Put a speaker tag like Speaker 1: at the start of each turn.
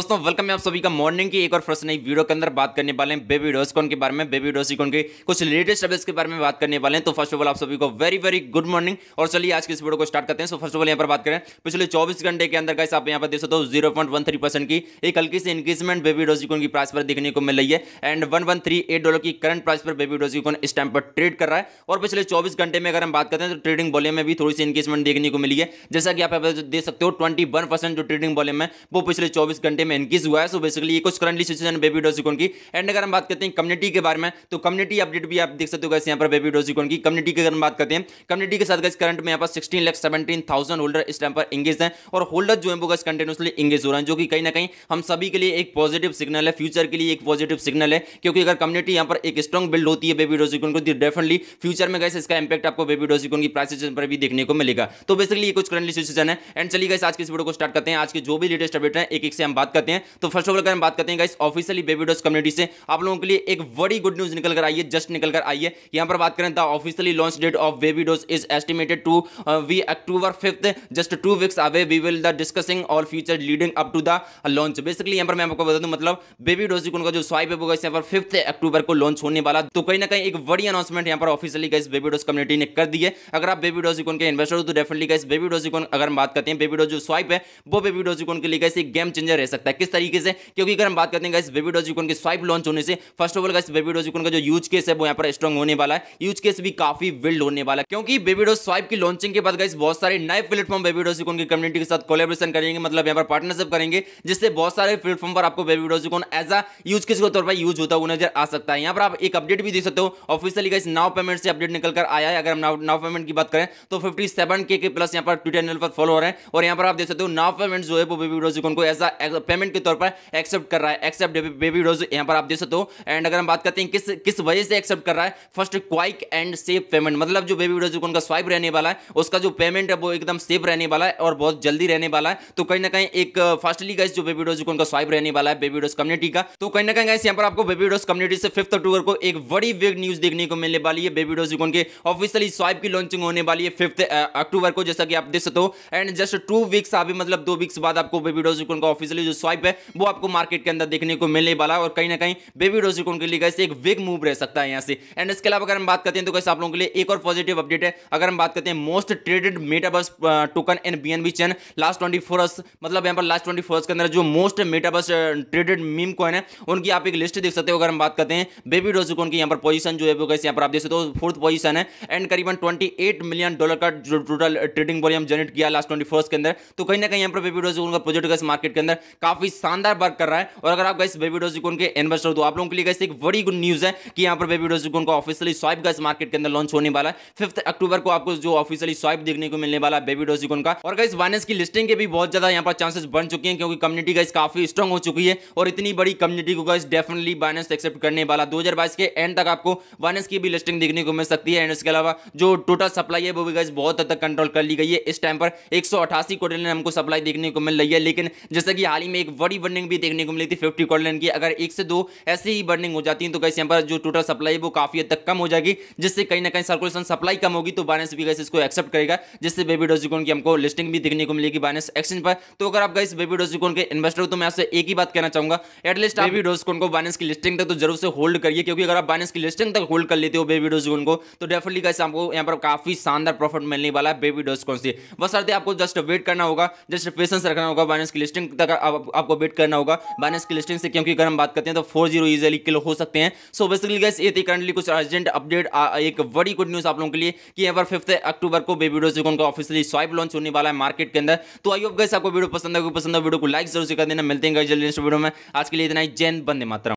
Speaker 1: दोस्तों वेलकम है आप सभी का मॉर्निंग की एक और फर्स्ट नई वीडियो के अंदर बात करने वाले हैं बेबी डोसकॉन के बारे में बेबी डोसिकॉन के कुछ लेटेस्ट अपडेट्स के बारे में बात करने वाले हैं तो फर्स्ट ऑफ ऑल आप सभी को वेरी वेरी गुड मॉर्निंग और चलिए आज की इस वीडियो को स्टार्ट करते हैं सो फर्स्ट ऑफ ऑल यहाँ पर बात करें पिछले चौबीस घंटे के अंदर आप यहाँ पर देख सकते हो जीरो की एक हल्की से इंक्रीजमेंट बेबी डोसिकॉन की प्राइस पर देखने को मिल रही है एंड वन डॉलर की करंट प्राइस पर बेबी डोसिकॉन इस टाइम पर ट्रेड कर रहा है और पिछले चौबीस घंटे में अगर हम बात करते हैं तो ट्रेडिंग वॉल्यूम में भी थोड़ी सी इंक्रीजमेंट देखने को मिली है जैसा कि आप देख सकते हो ट्वेंटी जो ट्रेडिंग वॉल्यूम है वो पिछले चौबीस घंटे में इंक्रीज हुआ है सो बेसिकली ये कुछ करंटली सिचुएशन बेबी डोजिकोन की एंड अगर हम बात करते हैं कम्युनिटी के बारे में तो कम्युनिटी अपडेट भी आप देख सकते हो यहाँ पर बेबी डोजिकोन की कम्युनिटी की अगर हम बात करते हैं कम्युनिटी के साथ करंट में यहाँ पर sixteen lakhs seventeen thousand holder इस टाइम पर इंगेज है और होल्डर जो है वो कंटिन्यूसली इंगेज हो रहे हैं जो कि कहीं ना कहीं हम सभी के लिए एक पॉजिटिव सिग्नल है फ्यूचर के लिए एक पॉजिटिव सिग्नल है क्योंकि अगर कम्युनिटी यहाँ पर एक स्ट्रॉन्ग बिल्ड होती है बेबी डोजिकोन को डेफिनेटली तो फ्यूचर में गए इसका इंपैक्ट आपको बेबी डोजिकोन की प्राइस पर भी देखने को मिलेगा तो बेसिकली ये कुछ करंटली सिचुएशन है एंड चलिए गए आज की वीडियो को स्टार्ट करते हैं आज के जो भी लेटेस्ट अपडेट है एक एक से हम बात करते हैं तो फर्स्ट ऑफ ऑल अगर हम बात करते हैं ऑफिसियली बेबी डॉस कम्युनिटी से आप लोगों के लिए एक बड़ी गुड न्यूज निकल कर आई है जस्ट निकल कर आई है यहां पर बात करें the officially launch date of baby doge is estimated to be October fifth just two weeks away we will the discussing all future leading up to the launch basically यहां पर मैं आपको बता दूं मतलब बेबी डॉस उनका जो swipe है वो यहाँ पर फिफ्थ अक्टूबर को लॉन्च होने वाला तो कहीं ना कहीं एक बड़ी अनाउंसमेंट यहां पर officially guys baby doge community ने कर दी है अगर आप बेबी डॉस के इन्वेस्टर हो तो डेफिनेटली गाइस बेबी डॉस अगर हम बात करते हैं बेबी डॉस जो स्वाइप है वो बेबी डॉस के लिए गाइस एक गेम चेंजर रह सकता सकता है किस तरीके से क्योंकि अगर हम बात करते हैं इस बेबी डोजिकॉन के स्वाइप लॉन्च होने से फर्स्ट ऑफ ऑल इस बेबी डोजिकॉन का जो यूज केस है वो यहाँ पर स्ट्रॉन्ग होने वाला है यूज केस भी काफी बिल्ड होने वाला है क्योंकि बेबी डोज स्वाइप की लॉन्चिंग के बाद गाइस बहुत सारे नए प्लेटफॉर्म बेबी डोजिकॉन की कम्युनिटी के साथ कोलेब्रेशन करेंगे मतलब यहाँ पर पार्टनरशिप करेंगे जिससे बहुत सारे प्लेटफॉर्म पर आपको baby dogecoin as a use case के तौर पर यूज होता हुआ नजर आ सकता है यहाँ पर आप एक अपडेट भी दे सकते हो ऑफिसियली गाइस नाउ पेमेंट से अपडेट निकल कर आया है अगर हम नाउ पेमेंट की बात करें तो 57k के प्लस यहाँ पर ट्विटर चैनल पर रहे हैं और यहाँ पर आप देख सकते हो नाउ पेमेंट जो है वो बेबी डोजिकॉन को एज अ पेमेंट के तौर पर एक्सेप्ट कर रहा है एक्सेप्ट बेबी डोज यहाँ पर आप दे सकते हो एंड अगर हम बात करते हैं किस किस वजह से एक्सेप्ट कर रहा है first quick and safe payment मतलब जो बेबी डोज उनका स्वाइप रहने वाला है उसका जो पेमेंट है वो एकदम सेफ रहने वाला है और बहुत जल्दी रहने वाला है तो कहीं ना कहीं एक फास्टली uh, गाइस जो बेबी डोज उनका स्वाइप रहने वाला है बेबी डोज कम्युनिटी का तो कहीं ना कहीं गाइस यहाँ पर आपको बेबी डोज कम्युनिटी से फिफ्थ अक्टूबर को एक बड़ी बिग न्यूज देखने को मिलने वाली है बेबी डोज के ऑफिशियली स्वाइप की लॉन्चिंग होने वाली है फिफ्थ अक्टूबर uh, को जैसा कि आप देख सकते हो एंड जस्ट टू वीक्स अभी मतलब दो वीक्स बाद आपको बेबी डोज उनका ऑफिशियली जो स्वाइप है वो आपको मार्केट के अंदर देखने को मिलने वाला है और कहीं ना कहीं बेबी डोजिकोन के लिए कैसे एक बिग मूव रह सकता है यहाँ से एंड इसके अलावा अगर हम बात करते हैं तो कैसे आप लोगों के लिए एक और पॉजिटिव अपडेट है अगर हम बात करते हैं most traded metaverse token in B N B chain last twenty four मतलब यहाँ पर लास्ट ट्वेंटी फोर के अंदर जो most metaverse traded meme coin है उनकी आप एक लिस्ट देख सकते हो अगर हम बात करते हैं बेबी डोजिकोन की यहाँ पर पोजिशन जो है वो कैसे यहाँ पर आप देख सकते हो फोर्थ पोजिशन है एंड करीबन 28 मिलियन डॉलर का जो टोटल ट्रेडिंग वॉल्यूम जनरेट किया लास्ट ट्वेंटी के अंदर तो कहीं ना कहीं यहाँ पर बेबी डोजिकोन का प्रोजेक्ट मार्केट के अंदर काफी शानदार वर्क कर रहा है और अगर आप गैस बेबी डोजिकोन के इन्वेस्टर तो आप लोगों के लिए गैसे एक बड़ी गुड न्यूज है कि यहाँ पर बेबी डोजिकोन को ऑफिसियली स्वाइप गैस मार्केट के अंदर लॉन्च होने वाला है फिफ्थ अक्टूबर को आपको जो ऑफिसियली स्वाइप देखने को मिलने वाला है बेबी डोजिकोन का और गैस बाइनेस की लिस्टिंग के भी बहुत ज्यादा यहाँ पर चांसेस बन चुके हैं क्योंकि कम्युनिटी गैस काफी स्ट्रॉन्ग हो चुकी है और इतनी बड़ी कम्युनिटी को गैस डेफिनेटली बाइनेस एक्सेप्ट करने वाला दो के एंड तक आपको बाइनेस की भी लिस्टिंग देखने को मिल सकती है एंड इसके अलावा जो टोटल सप्लाई है वो भी गैस बहुत हद तक कंट्रोल कर ली गई है इस टाइम पर एक सौ अठासी हमको सप्लाई देखने को मिल रही है लेकिन जैसे कि हाल ही में एक बड़ी बर्निंग भी देखने को मिली थी फिफ्टी कॉटलन की अगर एक से दो ऐसे ही बर्निंग हो जाती है तो कैसे यहाँ पर जो टोटल सप्लाई है वो काफी हद तक कम हो जाएगी जिससे कहीं ना कहीं सर्कुलेशन सप्लाई कम होगी तो बाइनेंस भी कैसे इसको एक्सेप्ट करेगा जिससे बेबी डोजिकोन की हमको लिस्टिंग भी देखने को मिलेगी बायनेस एक्सचेंज पर तो अगर आप गैस बेबी डोजिकोन के इन्वेस्टर हो तो मैं आपसे एक ही बात कहना चाहूंगा एटलीस्ट बेबी डोजिकोन को बाइनेंस की लिस्टिंग तक तो जरूर से होल्ड करिए क्योंकि अगर आप बाइनेंस की लिस्टिंग तक होल्ड कर लेते हो बेबी डोजिकोन को तो डेफिनेटली गैस आपको यहाँ पर काफी शानदार प्रॉफिट मिलने वाला है बेबी डोजिकोन से बस आते आपको जस्ट वेट करना होगा जस्ट पेशेंस रखना होगा बाइनेंस की लिस्टिंग तक आप आपको वेट करना होगा बाइनेंस की लिस्टिंग से क्योंकि अगर हम बात करते हैं तो फोर जीरो ईजिली किल हो सकते हैं सो बेसिकली गैस ये थी करंटली कुछ अर्जेंट अपडेट एक बड़ी गुड न्यूज़ आप लोगों के लिए कि यहाँ पर फिफ्थ अक्टूबर को बेबी डोज का ऑफिसली स्वाइप लॉन्च होने वाला है मार्केट के अंदर तो आई होप गैस आपको वीडियो पसंद है पसंद है वीडियो को लाइक जरूर से कर देना मिलते हैं जल्दी नेक्स्ट वीडियो में आज के लिए इतना ही जैन बंदे मात्र